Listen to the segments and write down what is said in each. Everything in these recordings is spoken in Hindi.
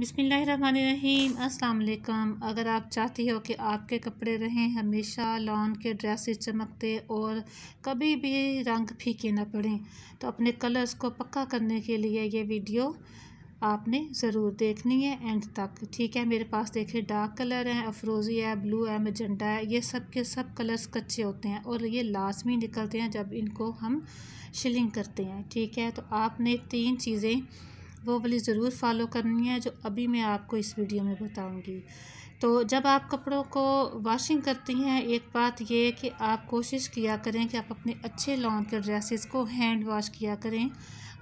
बिसमीम अस्सलाम अगर आप चाहती हो कि आपके कपड़े रहें हमेशा लॉन के ड्रेसेस चमकते और कभी भी रंग फीके ना पड़ें तो अपने कलर्स को पक्का करने के लिए ये वीडियो आपने ज़रूर देखनी है एंड तक ठीक है मेरे पास देखिए डार्क कलर है अफरोज़ी है ब्लू है मजंडा है ये सब के सब कलर्स कच्चे होते हैं और ये लाजमी निकलते हैं जब इनको हम शिलिंग करते हैं ठीक है तो आपने तीन चीज़ें वो वाली ज़रूर फॉलो करनी है जो अभी मैं आपको इस वीडियो में बताऊंगी तो जब आप कपड़ों को वॉशिंग करती हैं एक बात यह कि आप कोशिश किया करें कि आप अपने अच्छे लॉन्ग के ड्रेसेस को हैंड वॉश किया करें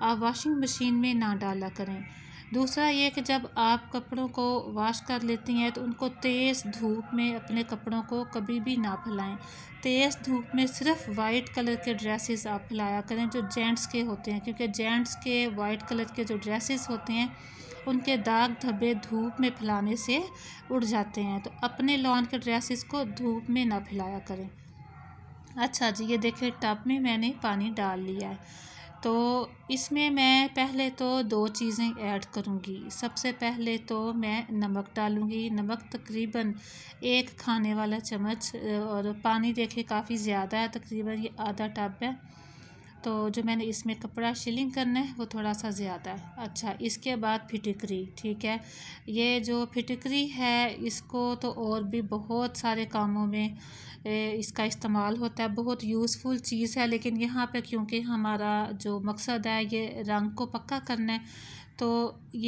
आप वॉशिंग मशीन में ना डाला करें दूसरा ये कि जब आप कपड़ों को वॉश कर लेती हैं तो उनको तेज़ धूप में अपने कपड़ों को कभी भी ना फैलाएँ तेज़ धूप में सिर्फ वाइट कलर के ड्रेसेस आप फैलाया करें जो जेंट्स के होते हैं क्योंकि जेंट्स के वाइट कलर के जो ड्रेसेस होते हैं उनके दाग धब्बे धूप में फैलाने से उड़ जाते हैं तो अपने लॉन के ड्रेसेस को धूप में ना फैलाया करें अच्छा जी ये देखें टब में मैंने पानी डाल लिया है तो इसमें मैं पहले तो दो चीज़ें ऐड करूँगी सबसे पहले तो मैं नमक डालूँगी नमक तकरीबन एक खाने वाला चम्मच और पानी देखिए काफ़ी ज़्यादा है तकरीबन ये आधा टब है तो जो मैंने इसमें कपड़ा शिलिंग करना है वो थोड़ा सा ज़्यादा है अच्छा इसके बाद फिटिकरी ठीक है ये जो फिटिकरी है इसको तो और भी बहुत सारे कामों में इसका इस्तेमाल होता है बहुत यूज़फुल चीज़ है लेकिन यहाँ पे क्योंकि हमारा जो मकसद है ये रंग को पक्का करना है तो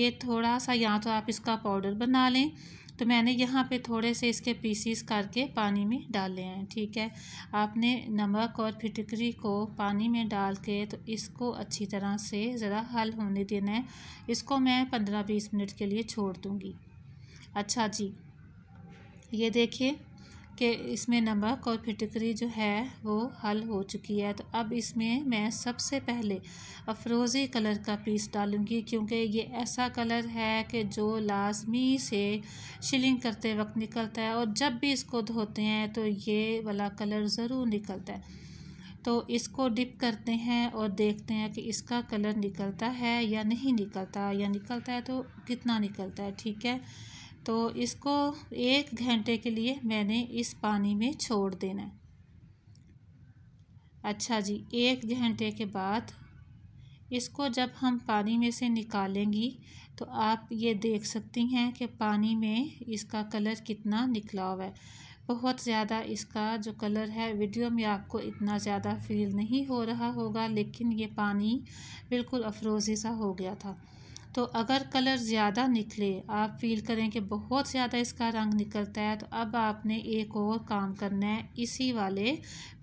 ये थोड़ा सा या तो आप इसका पाउडर बना लें तो मैंने यहाँ पे थोड़े से इसके पीसीस करके पानी में डाले हैं ठीक है आपने नमक और फिटकरी को पानी में डाल के तो इसको अच्छी तरह से ज़रा हल होने देना है इसको मैं पंद्रह बीस मिनट के लिए छोड़ दूँगी अच्छा जी ये देखिए कि इसमें नमक और फिटकरी जो है वो हल हो चुकी है तो अब इसमें मैं सबसे पहले अफरोज़ी कलर का पीस डालूँगी क्योंकि ये ऐसा कलर है कि जो लाजमी से शिलिंग करते वक्त निकलता है और जब भी इसको धोते हैं तो ये वाला कलर ज़रूर निकलता है तो इसको डिप करते हैं और देखते हैं कि इसका कलर निकलता है या नहीं निकलता या निकलता है तो कितना निकलता है ठीक है तो इसको एक घंटे के लिए मैंने इस पानी में छोड़ देना है अच्छा जी एक घंटे के बाद इसको जब हम पानी में से निकालेंगी तो आप ये देख सकती हैं कि पानी में इसका कलर कितना निकला हुआ है बहुत ज़्यादा इसका जो कलर है वीडियो में आपको इतना ज़्यादा फील नहीं हो रहा होगा लेकिन ये पानी बिल्कुल अफरोज़ी सा हो गया था तो अगर कलर ज़्यादा निकले आप फील करें कि बहुत ज़्यादा इसका रंग निकलता है तो अब आपने एक और काम करना है इसी वाले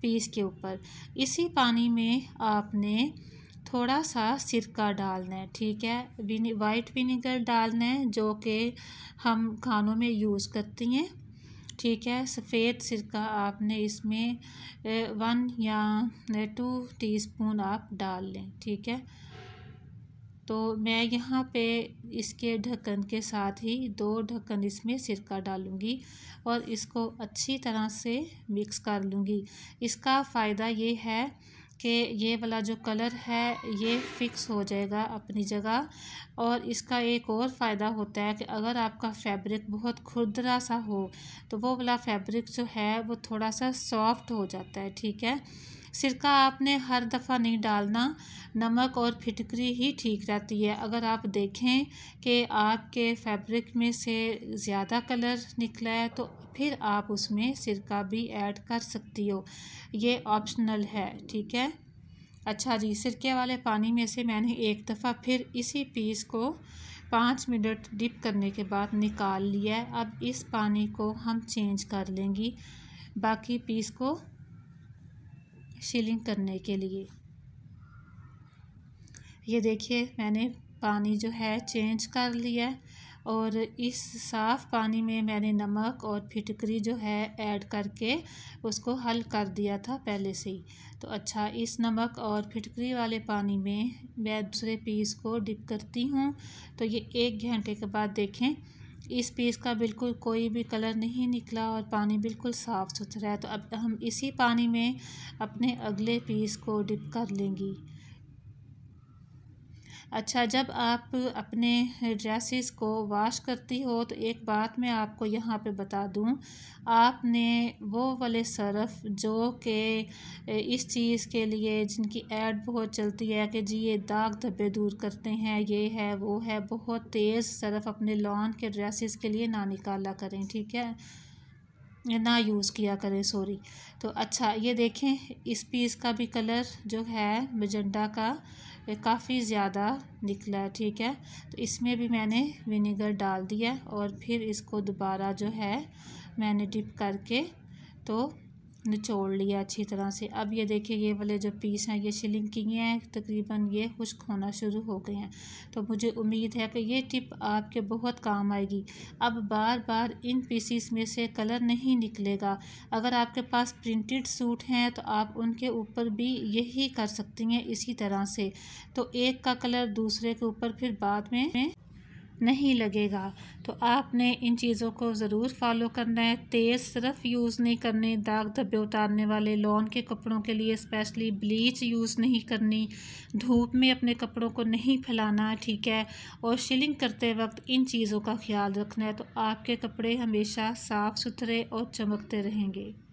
पीस के ऊपर इसी पानी में आपने थोड़ा सा सिरका डालना है ठीक है विनी वाइट विनीगर डालना है जो कि हम खानों में यूज़ करती हैं ठीक है सफ़ेद सिरका आपने इसमें वन या टू टीस्पून आप डाल लें ठीक है तो मैं यहाँ पे इसके ढक्कन के साथ ही दो ढक्कन इसमें सिरका डालूँगी और इसको अच्छी तरह से मिक्स कर लूँगी इसका फ़ायदा ये है कि ये वाला जो कलर है ये फ़िक्स हो जाएगा अपनी जगह और इसका एक और फ़ायदा होता है कि अगर आपका फैब्रिक बहुत खुरदरा सा हो तो वो वाला फैब्रिक जो है वो थोड़ा सा सॉफ्ट हो जाता है ठीक है सिरका आपने हर दफ़ा नहीं डालना नमक और फिटकरी ही ठीक रहती है अगर आप देखें कि आपके फैब्रिक में से ज़्यादा कलर निकला है तो फिर आप उसमें सिरका भी ऐड कर सकती हो ये ऑप्शनल है ठीक है अच्छा जी सिरके वाले पानी में से मैंने एक दफ़ा फिर इसी पीस को पाँच मिनट डिप करने के बाद निकाल लिया अब इस पानी को हम चेंज कर लेंगी बाकी पीस को शीलिंग करने के लिए ये देखिए मैंने पानी जो है चेंज कर लिया और इस साफ़ पानी में मैंने नमक और फिटकरी जो है ऐड करके उसको हल कर दिया था पहले से ही तो अच्छा इस नमक और फिटकरी वाले पानी में मैं दूसरे पीस को डिप करती हूँ तो ये एक घंटे के बाद देखें इस पीस का बिल्कुल कोई भी कलर नहीं निकला और पानी बिल्कुल साफ़ सुथरा है तो अब हम इसी पानी में अपने अगले पीस को डिप कर लेंगी अच्छा जब आप अपने ड्रेसेस को वाश करती हो तो एक बात मैं आपको यहाँ पे बता दूँ आपने वो वाले सरफ जो कि इस चीज़ के लिए जिनकी एड बहुत चलती है कि जी ये दाग धब्बे दूर करते हैं ये है वो है बहुत तेज़ सरफ़ अपने लॉन के ड्रेसेस के लिए ना निकाला करें ठीक है ना यूज़ किया करें सॉरी तो अच्छा ये देखें इस पीस का भी कलर जो है मजंडा का ये काफ़ी ज़्यादा निकला है ठीक है तो इसमें भी मैंने विनेगर डाल दिया और फिर इसको दोबारा जो है मैंने डिप करके तो निचोड़ लिया अच्छी तरह से अब ये देखिए ये वाले जो पीस हैं ये शिलिंग किए हैं तकरीबन ये खुश्क होना शुरू हो गए हैं तो मुझे उम्मीद है कि ये टिप आपके बहुत काम आएगी अब बार बार इन पीसीस में से कलर नहीं निकलेगा अगर आपके पास प्रिंटेड सूट हैं तो आप उनके ऊपर भी यही कर सकती हैं इसी तरह से तो एक का कलर दूसरे के ऊपर फिर बाद में नहीं लगेगा तो आपने इन चीज़ों को ज़रूर फॉलो करना है तेज़ सिर्फ यूज़ नहीं करने दाग धब्बे उतारने वाले लॉन के कपड़ों के लिए स्पेशली ब्लीच यूज़ नहीं करनी धूप में अपने कपड़ों को नहीं फैलाना ठीक है और शिलिंग करते वक्त इन चीज़ों का ख्याल रखना है तो आपके कपड़े हमेशा साफ़ सुथरे और चमकते रहेंगे